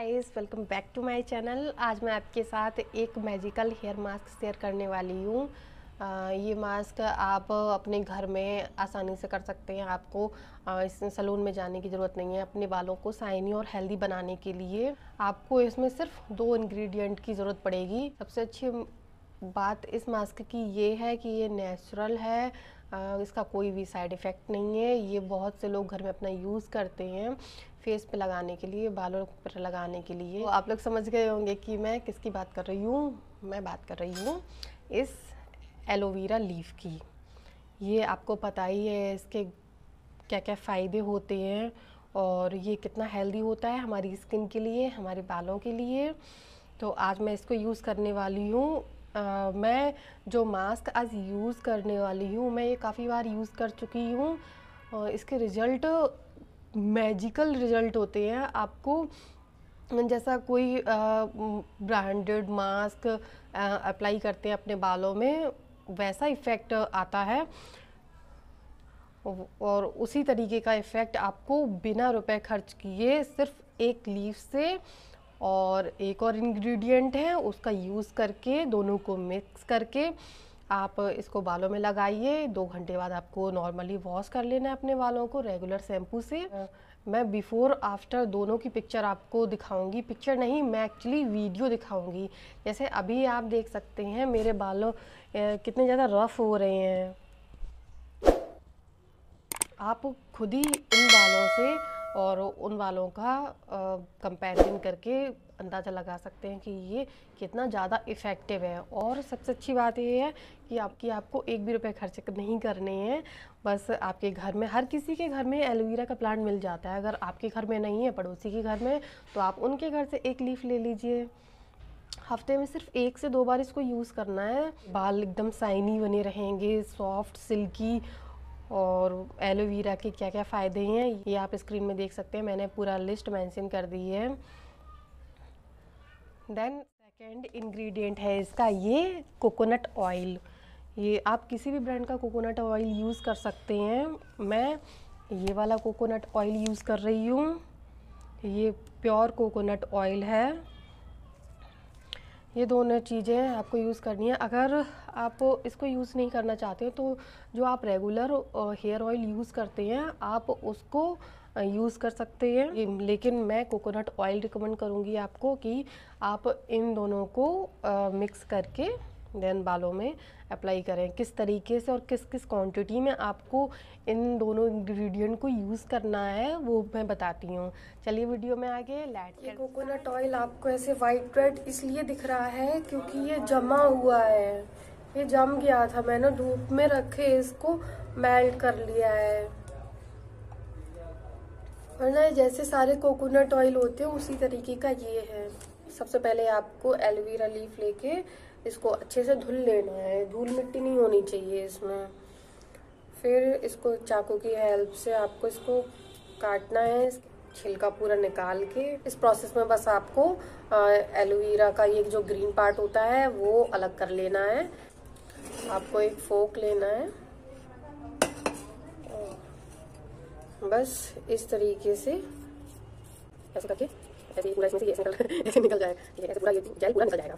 guys welcome back to my channel आज मैं आपके साथ एक मैजिकल हेयर मास्क शेयर करने वाली हूँ ये मास्क आप अपने घर में आसानी से कर सकते हैं आपको इस सलून में जाने की ज़रूरत नहीं है अपने बालों को साइनी और हेल्दी बनाने के लिए आपको इसमें सिर्फ दो इंग्रेडिएंट की ज़रूरत पड़ेगी सबसे अच्छी बात इस मास्क की ये है कि ये नेचुरल है इसका कोई भी साइड इफ़ेक्ट नहीं है ये बहुत से लोग घर में अपना यूज़ करते हैं फेस पे लगाने के लिए बालों पर लगाने के लिए तो आप लोग समझ गए होंगे कि मैं किसकी बात कर रही हूँ मैं बात कर रही हूँ इस एलोवेरा लीफ की ये आपको पता ही है इसके क्या क्या फ़ायदे होते हैं और ये कितना हेल्दी होता है हमारी स्किन के लिए हमारे बालों के लिए तो आज मैं इसको यूज़ करने वाली हूँ मैं जो मास्क आज यूज़ करने वाली हूँ मैं ये काफ़ी बार यूज़ कर चुकी हूँ इसके रिज़ल्ट मैजिकल रिजल्ट होते हैं आपको जैसा कोई ब्रांडेड मास्क अप्लाई करते हैं अपने बालों में वैसा इफ़ेक्ट आता है और उसी तरीके का इफ़ेक्ट आपको बिना रुपए खर्च किए सिर्फ एक लीफ से और एक और इंग्रेडिएंट है उसका यूज़ करके दोनों को मिक्स करके आप इसको बालों में लगाइए दो घंटे बाद आपको नॉर्मली वॉश कर लेना है अपने बालों को रेगुलर शैम्पू से मैं बिफ़ोर आफ्टर दोनों की पिक्चर आपको दिखाऊंगी पिक्चर नहीं मैं एक्चुअली वीडियो दिखाऊंगी जैसे अभी आप देख सकते हैं मेरे बालों कितने ज़्यादा रफ़ हो रहे हैं आप खुद ही इन बालों से और उन बालों का कंपेरिजन करके अंदाज़ा लगा सकते हैं कि ये कितना ज़्यादा इफ़ेक्टिव है और सबसे अच्छी बात ये है कि आपकी आपको एक भी रुपये खर्च नहीं करने हैं बस आपके घर में हर किसी के घर में एलोवेरा का प्लांट मिल जाता है अगर आपके घर में नहीं है पड़ोसी के घर में तो आप उनके घर से एक लीफ ले लीजिए हफ्ते में सिर्फ एक से दो बार इसको यूज़ करना है बाल एकदम साइनी बने रहेंगे सॉफ्ट सिल्की और एलोवेरा के क्या क्या फ़ायदे हैं ये आप स्क्रीन में देख सकते हैं मैंने पूरा लिस्ट मेंशन कर दी है देन सेकेंड इन्ग्रीडियंट है इसका ये कोकोनट ऑयल ये आप किसी भी ब्रांड का कोकोनट ऑयल यूज़ कर सकते हैं मैं ये वाला कोकोनट ऑयल यूज़ कर रही हूँ ये प्योर कोकोनट ऑयल है ये दोनों चीज़ें आपको यूज़ करनी है अगर आप इसको यूज़ नहीं करना चाहते हो तो जो आप रेगुलर हेयर ऑयल यूज़ करते हैं आप उसको यूज़ कर सकते हैं लेकिन मैं कोकोनट ऑयल रिकमेंड करूँगी आपको कि आप इन दोनों को मिक्स करके देन बालों में अप्लाई करें किस तरीके से और किस किस क्वांटिटी में आपको इन दोनों इंग्रेडिएंट को यूज़ करना है वो मैं बताती हूँ चलिए वीडियो में आगे लैट ये कोकोनट ऑयल आपको ऐसे वाइट ब्रेड इसलिए दिख रहा है क्योंकि ये जमा हुआ है ये जम गया था मैंने धूप में रखे इसको मेल्ट कर लिया है और ना जैसे सारे कोकोनट ऑयल होते हैं उसी तरीके का ये है सबसे पहले आपको एलोवेरा लीफ लेके इसको अच्छे से धुल लेना है धूल मिट्टी नहीं होनी चाहिए इसमें फिर इसको चाकू की हेल्प से आपको इसको काटना है छिलका पूरा निकाल के इस प्रोसेस में बस आपको एलोवेरा का ये जो ग्रीन पार्ट होता है वो अलग कर लेना है आपको एक फोक लेना है बस इस तरीके से ऐसे करके ऐसे ही पूरा इसमें से ऐसे निकल ऐसे निकल जाएगा ठीक ऐसे पूरा ये जेल पूरा निकल जाएगा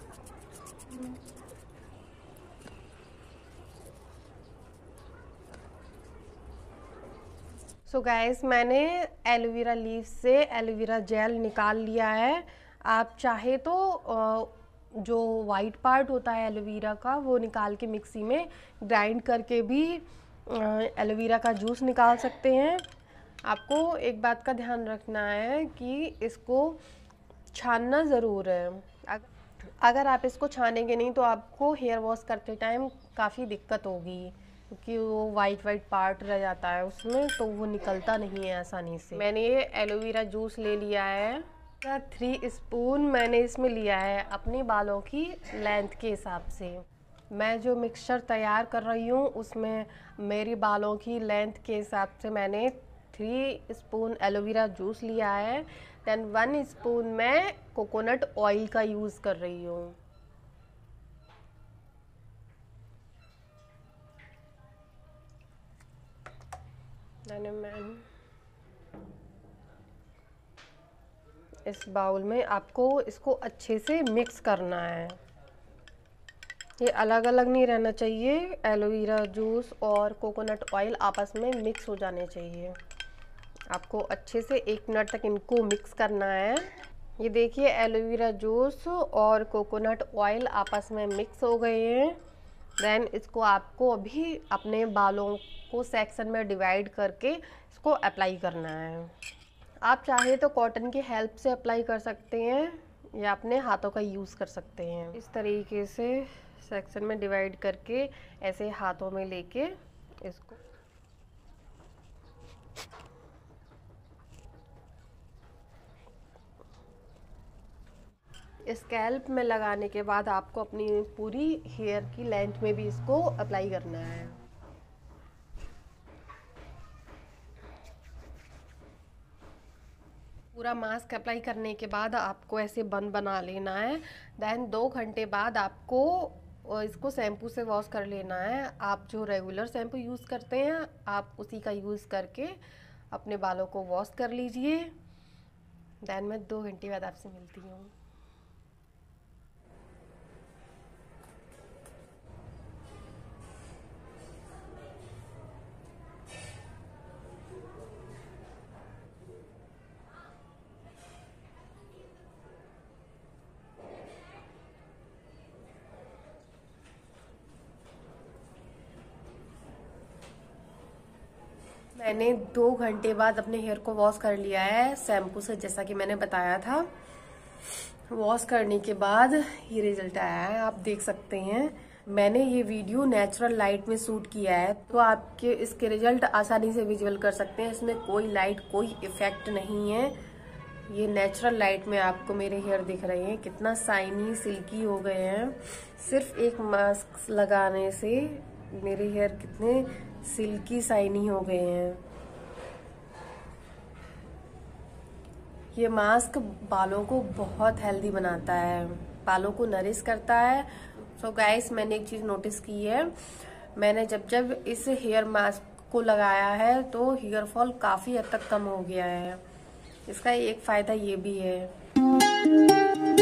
सो so गाइस मैंने एलोवेरा लीव से एलोवेरा जेल निकाल लिया है आप चाहे तो जो वाइट पार्ट होता है एलोवेरा का वो निकाल के मिक्सी में ग्राइंड करके भी एलोवेरा का जूस निकाल सकते हैं आपको एक बात का ध्यान रखना है कि इसको छानना ज़रूर है अगर आप इसको छानेंगे नहीं तो आपको हेयर वॉश करते टाइम काफ़ी दिक्कत होगी क्योंकि वो वाइट वाइट पार्ट रह जाता है उसमें तो वो निकलता नहीं है आसानी से मैंने ये एलोवेरा जूस ले लिया है थ्री स्पून मैंने इसमें लिया है अपने बालों की लेंथ के हिसाब से मैं जो मिक्सचर तैयार कर रही हूँ उसमें मेरी बालों की लेंथ के हिसाब से मैंने थ्री स्पून एलोवेरा जूस लिया है देन वन स्पून मैं कोकोनट ऑयल का यूज़ कर रही हूँ इस बाउल में आपको इसको अच्छे से मिक्स करना है ये अलग अलग नहीं रहना चाहिए एलोवेरा जूस और कोकोनट ऑयल आपस में मिक्स हो जाने चाहिए आपको अच्छे से एक मिनट तक इनको मिक्स करना है ये देखिए एलोवेरा जूस और कोकोनट ऑयल आपस में मिक्स हो गए हैं देन इसको आपको अभी अपने बालों को सेक्शन में डिवाइड करके इसको अप्लाई करना है आप चाहे तो कॉटन की हेल्प से अप्लाई कर सकते हैं या अपने हाथों का यूज़ कर सकते हैं इस तरीके से सेक्शन में डिवाइड करके ऐसे हाथों में लेके इसको स्कैल्प में लगाने के बाद आपको अपनी पूरी हेयर की लेंथ में भी इसको अप्लाई करना है पूरा मास्क अप्लाई करने के बाद आपको ऐसे बन बना लेना है देन दो घंटे बाद आपको इसको शैम्पू से वॉश कर लेना है आप जो रेगुलर शैम्पू यूज़ करते हैं आप उसी का यूज़ करके अपने बालों को वॉश कर लीजिए देन मैं दो घंटे बाद आपसे मिलती हूँ मैंने दो घंटे बाद अपने हेयर को वॉश कर लिया है शैम्पू से जैसा कि मैंने बताया था वॉश करने के बाद ये रिजल्ट आया है आप देख सकते हैं मैंने ये वीडियो नेचुरल लाइट में शूट किया है तो आपके इसके रिजल्ट आसानी से विजुअल कर सकते हैं इसमें कोई लाइट कोई इफेक्ट नहीं है ये नेचुरल लाइट में आपको मेरे हेयर दिख रहे हैं कितना साइनी सिल्की हो गए हैं सिर्फ एक मास्क लगाने से मेरे हेयर कितने सिल्की साइनी हो गए हैं ये मास्क बालों को बहुत हेल्दी बनाता है बालों को नरिश करता है सो so गाइस मैंने एक चीज़ नोटिस की है मैंने जब जब इस हेयर मास्क को लगाया है तो हेयर फॉल काफ़ी हद तक कम हो गया है इसका एक फ़ायदा ये भी है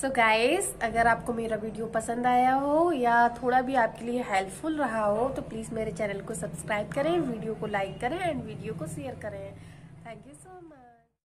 सो so गाइस अगर आपको मेरा वीडियो पसंद आया हो या थोड़ा भी आपके लिए हेल्पफुल रहा हो तो प्लीज़ मेरे चैनल को सब्सक्राइब करें वीडियो को लाइक करें एंड वीडियो को शेयर करें थैंक यू सो मच